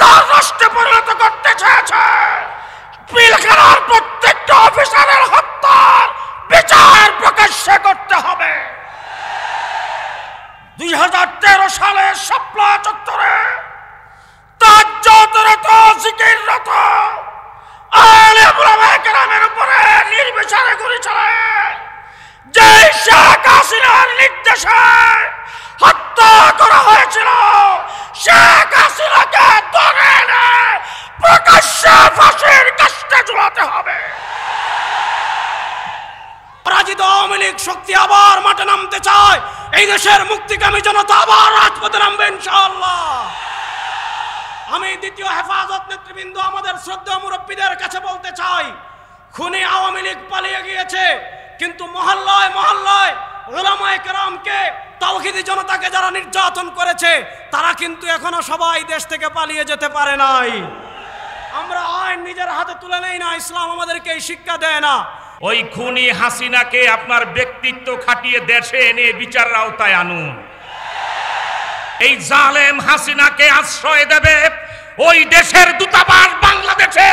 জমিদার রাষ্ট্রে পরিণত করতে চেয়েছে পিলখানার প্রত্যেকটা অফিসারের হত্যার বিচার প্রকাশ্যে করতে হবে দুই হাজার তেরো সালে সাপলা চত্বরে তাজ্জতরত জিকিররত আলে বুলাবাই গ্রামের উপরে নির্বিচারে গুলি চালায় যেই শেখ হাসিনার নির্দেশে হত্যা করা হয়েছিল শেখ হাসিনাকে ধরে এনে প্রকাশ্যে ফাঁসির কাস্টে ঝুলাতে হবে পরাজিত আওয়ামী লীগ শক্তি আবার মাঠে নামতে চায় এই দেশের মুক্তিকামী জনতা আবার রাজপথে নামবে ইনশাআল্লাহ আমি দ্বিতীয় হেফাজত নেতৃবৃন্দ আমাদের শ্রদ্ধা মুরব্বীদের কাছে বলতে চাই খুনি আওয়ামী লীগ পালিয়ে গিয়েছে কিন্তু মহল্লায় মহল্লায় ওলামায় কেরামকে তাওহিদি জনতাকে যারা নির্যাতন করেছে তারা কিন্তু এখনো সবাই দেশ থেকে পালিয়ে যেতে পারে নাই আমরা আইন নিজের হাতে তুলে নেই না ইসলাম আমাদেরকে এই শিক্ষা দেয় না ওই খুনি হাসিনাকে আপনার ব্যক্তিত্ব খাটিয়ে দেশে এনে বিচারের আওতায় আনুন এই জালেম হাসিনাকে আশ্রয় দেবে ওই দেশের দূতাবাস বাংলাদেশে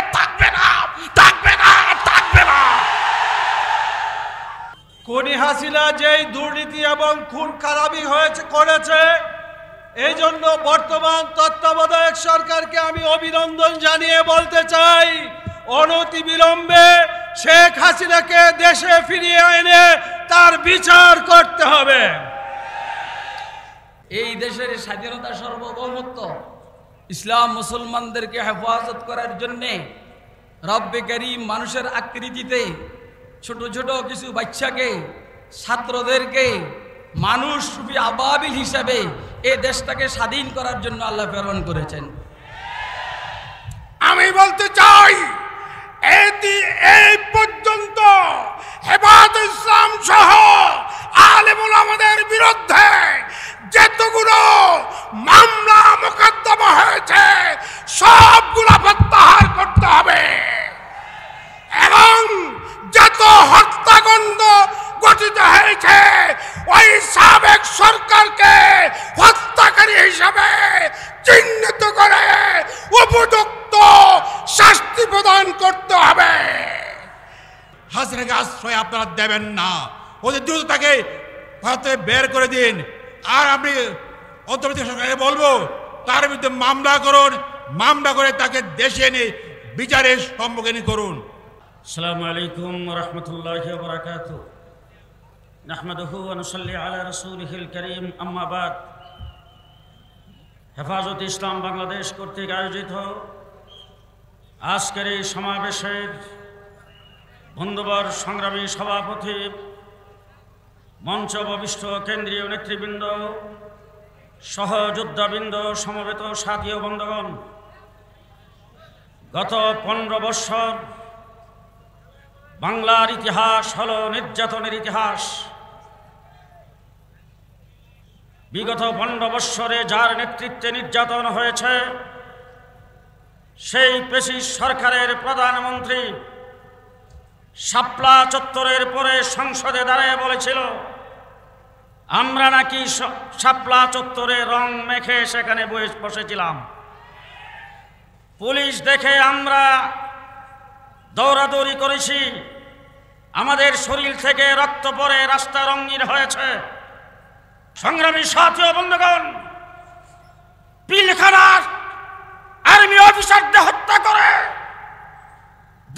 খুনি হাসিনা যেই দুর্নীতি এবং খুন খারাপি হয়েছে করেছে এই জন্য বর্তমান তত্ত্বাবধায়ক সরকারকে আমি অভিনন্দন জানিয়ে বলতে চাই অনতি বিলম্বে শেখ হাসিনাকে দেশে ফিরিয়ে এনে তার বিচার করতে হবে এই দেশের স্বাধীনতা সর্বভৌমত্ব ইসলাম মুসলমানদেরকে হেফাজত করার জন্যে রব্বে করিম মানুষের আকৃতিতে ছোট ছোট কিছু বাচ্চাকে ছাত্রদেরকে মানুষ রূপী আবাবিল হিসাবে এ দেশটাকে স্বাধীন করার জন্য আল্লাহ প্রেরণ করেছেন আমি বলতে চাই এটি এই পর্যন্ত হেফাজত ইসলাম সহ আলেমুল আমাদের বিরুদ্ধে যতগুলো মামলা মোকদ্দমা হয়েছে সবগুলো প্রত্যাহার করতে হবে এবং যত হত্যাকাণ্ড গঠিত হয়েছে ওই সাবেক সরকারকে হত্যাকারী হিসাবে চিহ্নিত করে উপযুক্ত শাস্তি প্রদান করতে হবে হাসিনাকে আশ্রয় আপনারা দেবেন না ওদের দ্রুত তাকে ভারতে বের করে দিন আর আপনি অন্তর্বর্তী সরকারকে বলবো তার বিরুদ্ধে মামলা করুন মামলা করে তাকে দেশে এনে বিচারের সম্মুখীন করুন السلام عليكم ورحمة الله وبركاته نحمده ونصلي على رسوله الكريم أما بعد হেফাজত ইসলাম বাংলাদেশ কর্তৃক আয়োজিত আজকের এই সমাবেশের বন্ধুবর সংগ্রামী সভাপতি মঞ্চ অবিষ্ট কেন্দ্রীয় নেতৃবৃন্দ সহযোদ্ধাবৃন্দ সমবেত সাথী বন্ধগণ গত পনেরো বৎসর বাংলার ইতিহাস হলো নির্যাতনের ইতিহাস বিগত পনেরো বৎসরে যার নেতৃত্বে নির্যাতন হয়েছে সেই পেশি সরকারের প্রধানমন্ত্রী শাপলা চত্বরের পরে সংসদে দাঁড়িয়ে বলেছিল আমরা নাকি শাপলা চত্বরে রং মেখে সেখানে বসেছিলাম পুলিশ দেখে আমরা দৌড়াদৌড়ি করেছি আমাদের শরীর থেকে রক্ত পরে রাস্তা রঙিন হয়েছে সংগ্রামী সাথী বন্ধুগণ পিলখানার আর্মি অফিসারদের হত্যা করে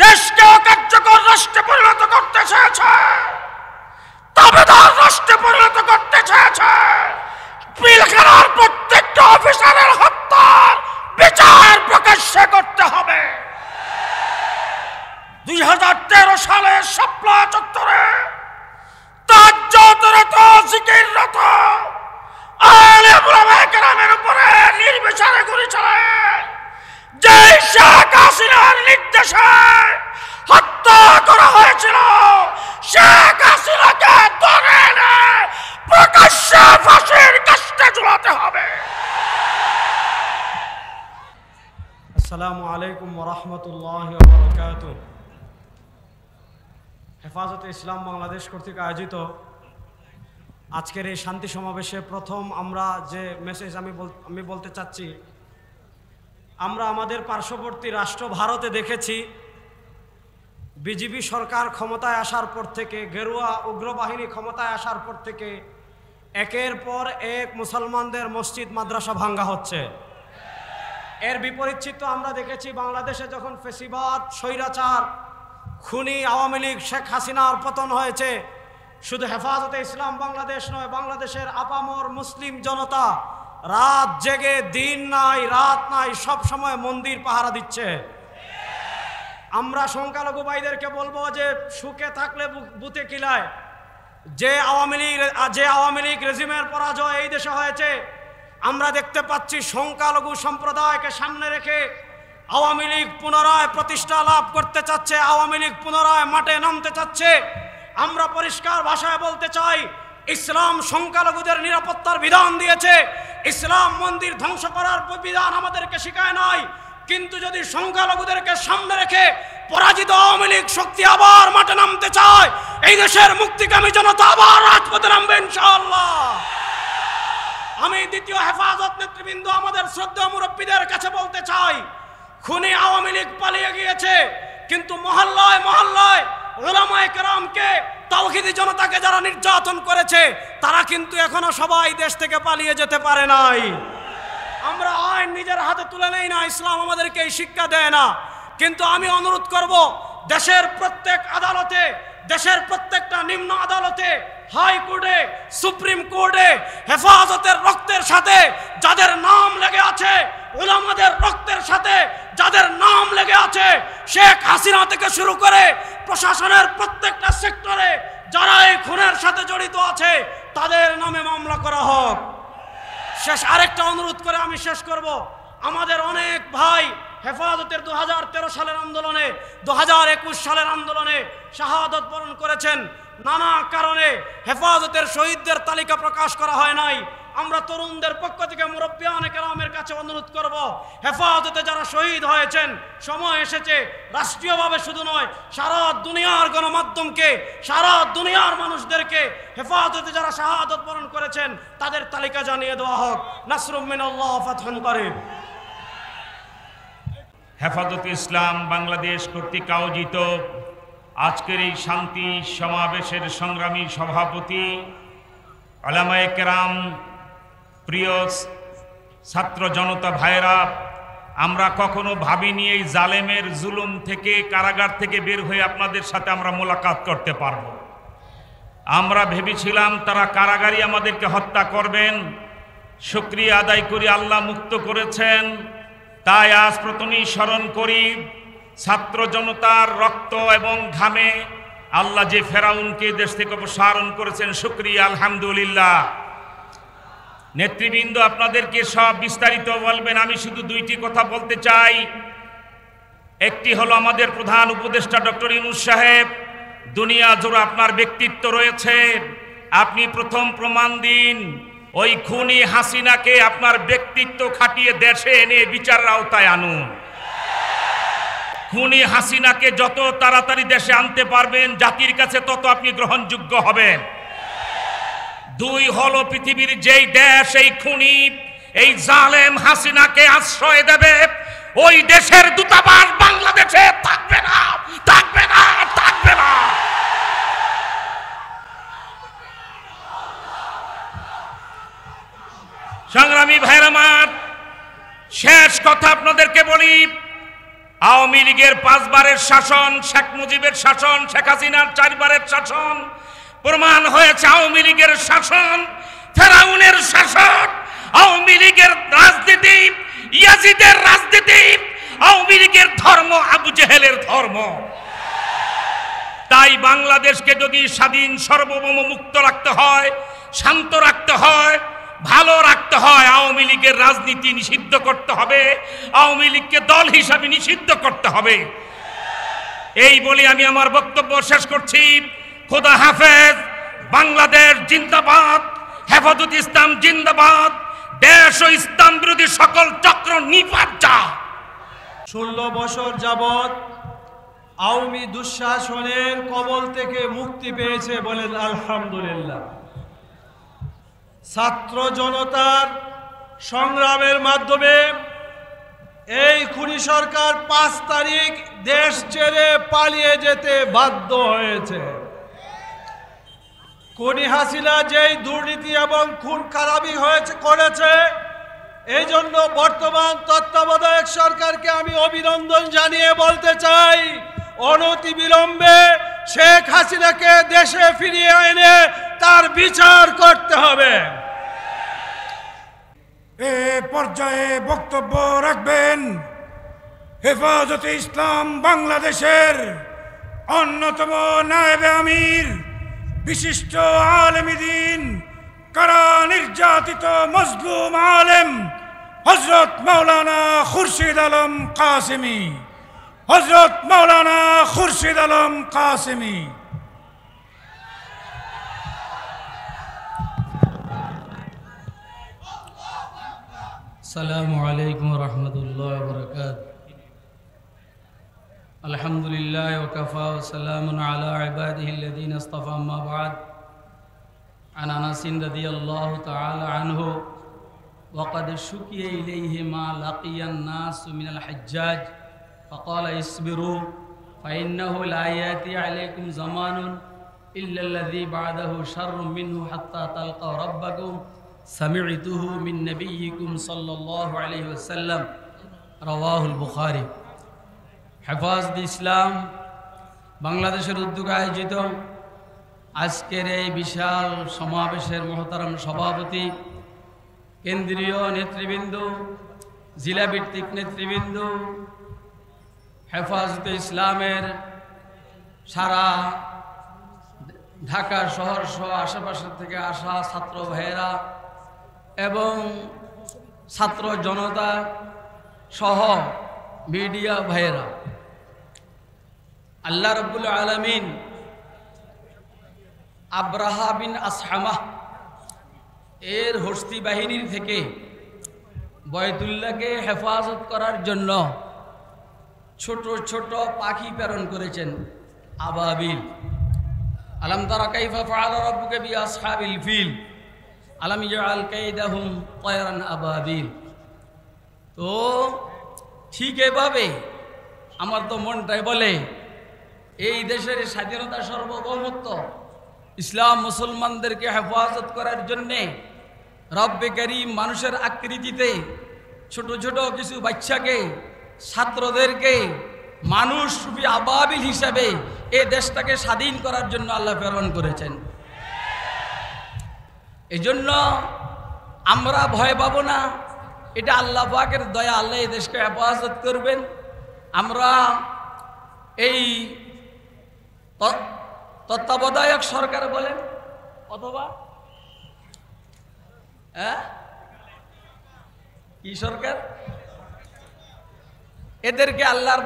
দেশকে অকার্যকর রাষ্ট্রে পরিণত করতে চেয়েছে তবে তার রাষ্ট্রে পরিণত আসসালামু আলাইকুম রহমতুল্লাহ বরকাত হেফাজতে ইসলাম বাংলাদেশ কর্তৃক আয়োজিত আজকের এই শান্তি সমাবেশে প্রথম আমরা যে মেসেজ আমি আমি বলতে চাচ্ছি আমরা আমাদের পার্শ্ববর্তী রাষ্ট্র ভারতে দেখেছি বিজেপি সরকার ক্ষমতায় আসার পর থেকে গেরুয়া উগ্রবাহিনী ক্ষমতায় আসার পর থেকে একের পর এক মুসলমানদের মসজিদ মাদ্রাসা ভাঙ্গা হচ্ছে এর বিপরীত চিত্র আমরা দেখেছি বাংলাদেশে যখন ফেসিবাদ স্বৈরাচার খুনি আওয়ামী লীগ শেখ হাসিনার পতন হয়েছে শুধু হেফাজতে ইসলাম বাংলাদেশ নয় বাংলাদেশের আপামর মুসলিম জনতা রাত জেগে দিন নাই রাত নাই সব সময় মন্দির পাহারা দিচ্ছে আমরা সংখ্যালঘু ভাইদেরকে বলবো যে সুখে থাকলে বুতে কিলায় যে আওয়ামী লীগ যে আওয়ামী লীগ রেজিমের পরাজয় এই দেশে হয়েছে আমরা দেখতে পাচ্ছি সংখ্যালঘু সম্প্রদায়কে সামনে রেখে আওয়ামী লীগ পুনরায় প্রতিষ্ঠা লাভ করতে চাচ্ছে আওয়ামী লীগ পুনরায় মাঠে নামতে চাচ্ছে আমরা পরিষ্কার ভাষায় বলতে চাই ইসলাম সংখ্যালঘুদের নিরাপত্তার বিধান দিয়েছে ইসলাম মন্দির ধ্বংস করার বিধান আমাদেরকে শেখায় নাই কিন্তু যদি সংখ্যালঘুদেরকে সামনে রেখে পরাজিত আওয়ামী লীগ শক্তি আবার মাঠে নামতে চায় এই দেশের মুক্তিকামী জনতা আবার রাজপথে নামবে ইনশাআল্লাহ আমি দ্বিতীয় হেফাজত নেতৃবৃন্দ আমাদের শ্রদ্ধা মুরব্বীদের কাছে বলতে চাই খুনি আওয়ামী লীগ পালিয়ে গিয়েছে কিন্তু মহল্লায় মহল্লায় ওলামায় কেরামকে জনতাকে যারা নির্যাতন করেছে তারা কিন্তু এখনো সবাই দেশ থেকে পালিয়ে যেতে পারে নাই আমরা আইন নিজের হাতে তুলে নেই না ইসলাম আমাদেরকে এই শিক্ষা দেয় না কিন্তু আমি অনুরোধ করব দেশের প্রত্যেক আদালতে দেশের প্রত্যেকটা নিম্ন আদালতে হাইকোর্টে সুপ্রিম কোর্টে হেফাজতের রক্তের সাথে যাদের নাম লেগে আছে ওলামাদের রক্তের সাথে যাদের নাম লেগে আছে শেখ হাসিনা থেকে শুরু করে প্রশাসনের প্রত্যেকটা সেক্টরে যারা এই খুনের সাথে জড়িত আছে তাদের নামে মামলা করা হোক শেষ আরেকটা অনুরোধ করে আমি শেষ করব আমাদের অনেক ভাই হেফাজতের দু সালের আন্দোলনে দু সালের আন্দোলনে শাহাদত বরণ করেছেন নানা কারণে হেফাজতের শহীদদের তালিকা প্রকাশ করা হয় নাই আমরা তরুণদের পক্ষ থেকে অনেক রামের কাছে অনুরোধ করব হেফাজতে যারা শহীদ হয়েছেন সময় এসেছে রাষ্ট্রীয়ভাবে শুধু নয় সারা দুনিয়ার গণমাধ্যমকে সারা দুনিয়ার মানুষদেরকে হেফাজতে যারা শাহাদত বরণ করেছেন তাদের তালিকা জানিয়ে দেওয়া হোক নাসরুমিন করে হেফাজত ইসলাম বাংলাদেশ কর্তৃক আয়োজিত আজকের এই শান্তি সমাবেশের সংগ্রামী সভাপতি আলামায় কেরাম প্রিয় ছাত্র জনতা ভাইরা আমরা কখনো ভাবিনি এই জালেমের জুলুম থেকে কারাগার থেকে বের হয়ে আপনাদের সাথে আমরা মোলাকাত করতে পারব আমরা ভেবেছিলাম তারা কারাগারই আমাদেরকে হত্যা করবেন সুক্রিয়া আদায় করি আল্লাহ মুক্ত করেছেন তাই আজ প্রথমেই স্মরণ করি ছাত্র জনতার রক্ত এবং ঘামে আল্লাহ যে ফেরাউনকে দেশ থেকে অপসারণ করেছেন সুক্রিয়া আলহামদুলিল্লাহ নেতৃবৃন্দ আপনাদেরকে সব বিস্তারিত বলবেন আমি শুধু দুইটি কথা বলতে চাই একটি হলো আমাদের প্রধান উপদেষ্টা ডক্টর ইনুস সাহেব দুনিয়া জোড়া আপনার ব্যক্তিত্ব রয়েছে আপনি প্রথম প্রমাণ দিন ওই খুনি হাসিনাকে আপনার ব্যক্তিত্ব খাটিয়ে দেশে এনে বিচার আওতায় আনুন খুনি হাসিনাকে যত তাড়াতাড়ি দেশে আনতে পারবেন জাতির কাছে তত আপনি গ্রহণযোগ্য হবেন দুই হল পৃথিবীর যেই দেশ এই খুনি এই জালেম হাসিনাকে আশ্রয় দেবে ওই দেশের দূতাবাস বাংলাদেশে থাকবে না থাকবে না থাকবে না সংগ্রামী ভাইরামার শেষ কথা আপনাদেরকে বলি আওয়ামী লীগের পাঁচবারের শাসন শেখ মুজিবের শাসন শেখ হাসিনার চারবারের শাসন প্রমাণ হয়েছে আওয়ামী লীগের শাসন ফেরাউনের শাসন আওয়ামী লীগের রাজনীতি ইয়াজিদের রাজনীতি আওয়ামী লীগের ধর্ম আবু জেহেলের ধর্ম তাই বাংলাদেশকে যদি স্বাধীন সার্বভৌম মুক্ত রাখতে হয় শান্ত রাখতে হয় ভালো রাখতে হয় আওয়ামী লীগের রাজনীতি নিষিদ্ধ করতে হবে আওয়ামী লীগকে দল হিসাবে নিষিদ্ধ করতে হবে এই বলে আমি আমার বক্তব্য শেষ করছি খোদা হাফেজ বাংলাদেশ জিন্দাবাদ হেফাজত ইসলাম জিন্দাবাদ দেশ ও ইসলাম বিরোধী সকল চক্র নিপাত যা ষোলো বছর যাবৎ আওয়ামী দুঃশাসনের কবল থেকে মুক্তি পেয়েছে বলেন আলহামদুলিল্লাহ ছাত্র জনতার সংগ্রামের মাধ্যমে এই খুনি সরকার পাঁচ তারিখ দেশ ছেড়ে পালিয়ে যেতে বাধ্য হয়েছে খুনি হাসিনা যেই দুর্নীতি এবং খুন খারাপি হয়েছে করেছে এই জন্য বর্তমান তত্ত্বাবধায়ক সরকারকে আমি অভিনন্দন জানিয়ে বলতে চাই অনতি বিলম্বে শেখ হাসিনাকে দেশে ফিরিয়ে এনে তার বিচার করতে হবে এ পর্যায়ে বক্তব্য রাখবেন হেফাজতে ইসলাম বাংলাদেশের অন্যতম নায়েবে আমির বিশিষ্ট আলমিদিন কারা নির্যাতিত মজলুম আলেম হজরত মৌলানা খুরশিদ আলম কাসেমি হজরত মৌলানা খুরশিদ আলম কাসেমি السلام عليكم ورحمة الله وبركاته الحمد لله وكفى وسلام على عباده الذين اصطفى ما بعد عن أنس رضي الله تعالى عنه وقد شكي إليه ما لقي الناس من الحجاج فقال اصبروا فإنه لا يأتي عليكم زمان إلا الذي بعده شر منه حتى تلقوا ربكم সামিতুহু মিন নবীকুম সাল্লাল্লাহু আলাইহি ওয়াসাল্লাম ইসলাম বাংলাদেশের উদ্যোগে আয়োজিত আজকের এই বিশাল সমাবেশের মহতারাম সভাপতি কেন্দ্রীয় নেতৃবৃন্দ জেলাভিত্তিক নেতৃবৃন্দ হেফাজত ইসলামের সারা ঢাকা শহর সহ আশেপাশের থেকে আসা ছাত্র ভাইয়েরা এবং ছাত্র জনতা সহ মিডিয়া ভাইয়েরা আল্লাহ রব্বুল আলমিন আব্রাহা বিন আসহামাহ এর হস্তি বাহিনীর থেকে বয়তুল্লাহকে হেফাজত করার জন্য ছোট ছোট পাখি প্রেরণ করেছেন আবাবিল আলম তারা কাইফা ফাল রব্বুকে বি আসহাবিল ফিল আলাম আল কাইদাহুম কয়রান আবাবিল তো ঠিক এভাবে আমার তো মনটাই বলে এই দেশের স্বাধীনতা সর্বভৌমত্ব ইসলাম মুসলমানদেরকে হেফাজত করার জন্যে রব্বে গরিব মানুষের আকৃতিতে ছোট ছোট কিছু বাচ্চাকে ছাত্রদেরকে মানুষ রূপী আবাবিল হিসাবে এ দেশটাকে স্বাধীন করার জন্য আল্লাহ প্রেরণ করেছেন এজন্য আমরা ভয় পাবো না এটা আল্লাহ পাকের দয়া আল্লাহ এই দেশকে হেফাজত করবেন আমরা এই তত্ত্বাবধায়ক সরকার বলেন অথবা হ্যাঁ কি সরকার এদেরকে আল্লাহর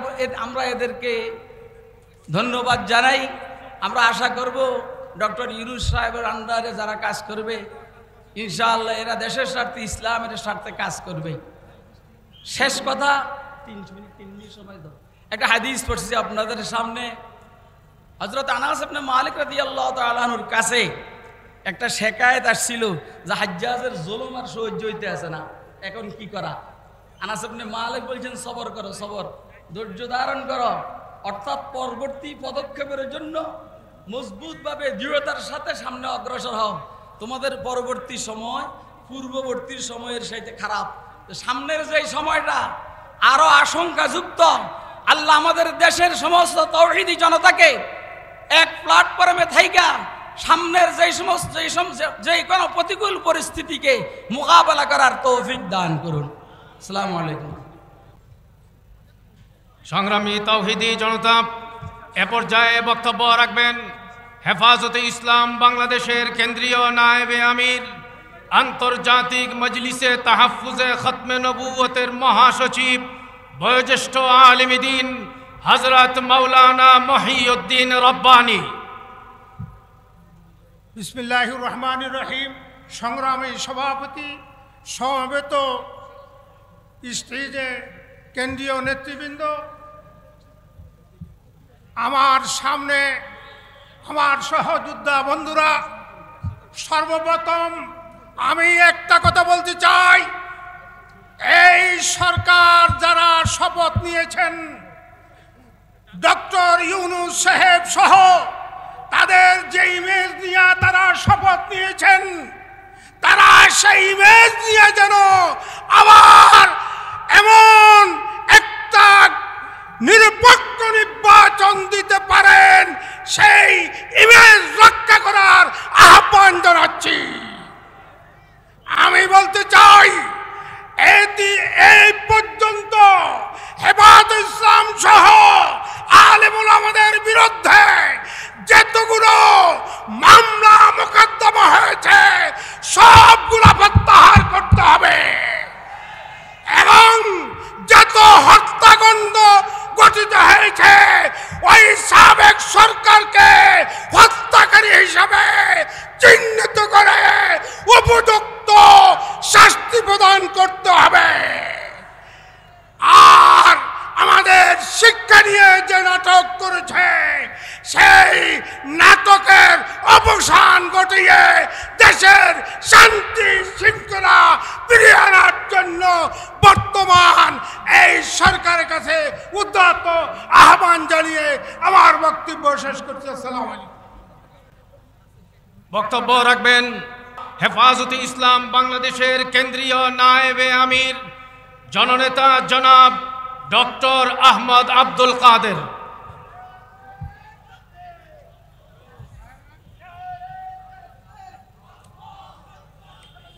আমরা এদেরকে ধন্যবাদ জানাই আমরা আশা করব ডক্টর ইউনুস সাহেবের আন্ডারে যারা কাজ করবে ইনশাআল্লাহ এরা দেশের স্বার্থে ইসলামের স্বার্থে কাজ করবে শেষ কথা তিন মিনিট তিন মিনিট সময় দাও একটা হাদিস পড়ছি আপনাদের সামনে হজরত আনাস আপনি মালিক রাদি আল্লাহ তালাহুর কাছে একটা শেখায়ত আসছিল যে হাজ্জাজের জোলম আর সহ্য হইতে আছে না এখন কি করা আনাস আপনি মালিক বলছেন সবর করো সবর ধৈর্য ধারণ করো অর্থাৎ পরবর্তী পদক্ষেপের জন্য মজবুতভাবে দৃঢ়তার সাথে সামনে অগ্রসর হও তোমাদের পরবর্তী সময় পূর্ববর্তী সময়ের সাথে খারাপ সামনের যে সময়টা আরও আশঙ্কাযুক্ত আল্লাহ আমাদের দেশের সমস্ত তৌহিদি জনতাকে এক প্ল্যাটফর্মে থাইকা সামনের যেই সমস্ত যে কোনো প্রতিকূল পরিস্থিতিকে মোকাবেলা করার তৌফিক দান করুন আসসালামু আলাইকুম সংগ্রামী তৌহিদি জনতা এ পর্যায়ে বক্তব্য রাখবেন হেফাজতে ইসলাম বাংলাদেশের কেন্দ্রীয় নায়েবে আমির আন্তর্জাতিক মজলিসে তাহফুজে খতমে নবুয়তের মহাসচিব বয়োজ্যেষ্ঠ আলিমিদ্দিন হজরত মৌলানা মহিউদ্দিন রব্বানি বিসমিল্লাহ রহমান রহিম সংগ্রামী সভাপতি সমবেত স্টেজে কেন্দ্রীয় নেতৃবৃন্দ আমার সামনে আমার সহযোদ্ধা বন্ধুরা সর্বপ্রথম আমি একটা কথা বলতে চাই এই সরকার যারা শপথ নিয়েছেন ডক্টর ইউনুস সাহেব সহ তাদের যে ইমেজ নিয়ে তারা শপথ নিয়েছেন তারা সেই ইমেজ নিয়ে যেন আবার এমন একটা নিরপেক্ষ নির্বাচন দিতে পারেন সেই ইমেজ রক্ষা করার আহ্বান জানাচ্ছি আমি বলতে চাই দিয়ে দেশের শান্তি শৃঙ্খলা ফিরিয়ে আনার জন্য বর্তমান এই সরকারের কাছে আহ্বান জানিয়ে আমার বক্তব্য শেষ করছি বক্তব্য রাখবেন হেফাজতে ইসলাম বাংলাদেশের কেন্দ্রীয় নায়েবে আমির জননেতা জনাব ডক্টর আহমদ আব্দুল কাদের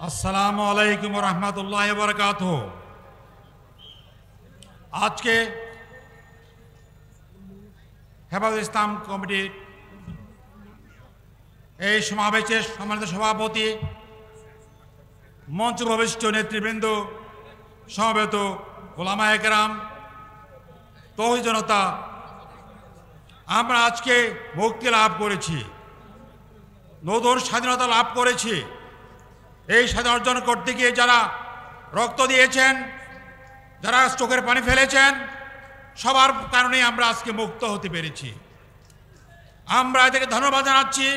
আসসালামু আলাইকুম রহমতুল্লাহ বরকাত আজকে হেফাজ ইসলাম কমিটির এই সমাবেশের সম্মানিত সভাপতি মঞ্চ ভবিষ্ঠ নেতৃবৃন্দ সমবেত ওলামা একরাম তহি জনতা আমরা আজকে মুক্তি লাভ করেছি নতুন স্বাধীনতা লাভ করেছি এই স্বাধীন অর্জন করতে গিয়ে যারা রক্ত দিয়েছেন যারা চোখের পানি ফেলেছেন সবার কারণেই আমরা আজকে মুক্ত হতে পেরেছি আমরা এদেরকে ধন্যবাদ জানাচ্ছি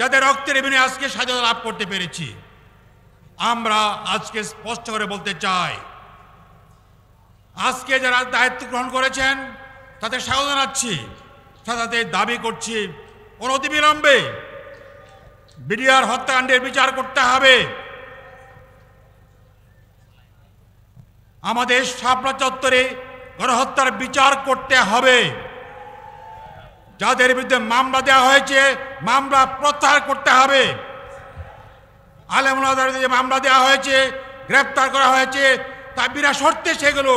যাদের রক্তের বিনিময়ে আজকে স্বাধীনতা লাভ করতে পেরেছি আমরা আজকে স্পষ্ট করে বলতে চাই আজকে যারা দায়িত্ব গ্রহণ করেছেন তাদের স্বাগত জানাচ্ছি সাথে দাবি করছি অনতিবিলম্বে বিডিআর হত্যাকাণ্ডের বিচার করতে হবে আমাদের শাপলা চত্বরে গণহত্যার বিচার করতে হবে যাদের বিরুদ্ধে মামলা দেওয়া হয়েছে মামলা প্রত্যাহার করতে হবে আলেমুল্লাহদের যে মামলা দেওয়া হয়েছে গ্রেপ্তার করা হয়েছে তা বিনা শর্তে সেগুলো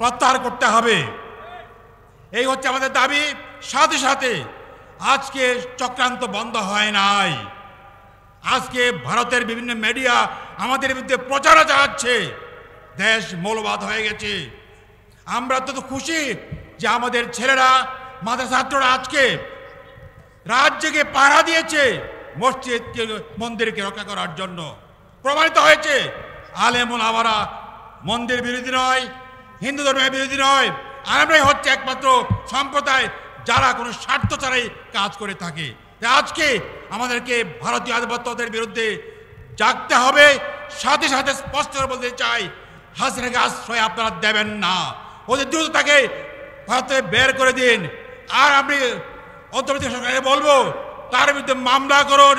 প্রত্যাহার করতে হবে এই হচ্ছে আমাদের দাবি সাথে সাথে আজকে চক্রান্ত বন্ধ হয় নাই আজকে ভারতের বিভিন্ন মিডিয়া আমাদের বিরুদ্ধে প্রচারও চালাচ্ছে দেশ মৌলবাদ হয়ে গেছে আমরা তো খুশি যে আমাদের ছেলেরা মাদ্রাসা ছাত্ররা আজকে রাজ্যকে পাহারা দিয়েছে মসজিদকে মন্দিরকে রক্ষা করার জন্য প্রমাণিত হয়েছে আলেমুল আমারা মন্দির বিরোধী নয় হিন্দু ধর্মের বিরোধী নয় আমরাই হচ্ছে একমাত্র সম্প্রদায় যারা কোনো স্বার্থ ছাড়াই কাজ করে থাকে আজকে আমাদেরকে ভারতীয় আধিপত্যদের বিরুদ্ধে জাগতে হবে সাথে সাথে স্পষ্ট বলতে চাই হাসিনাকে আশ্রয় আপনারা দেবেন না ওদের দ্রুত তাকে ভারতে বের করে দিন আর আমি অন্তর্বর্তী সরকারকে বলবো তার বিরুদ্ধে মামলা করুন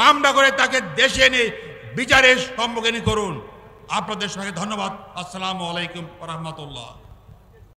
মামলা করে তাকে দেশে এনে বিচারের সম্মুখীন করুন আপনাদের সঙ্গে ধন্যবাদ আসসালামু আলাইকুম রহমতুল্লাহ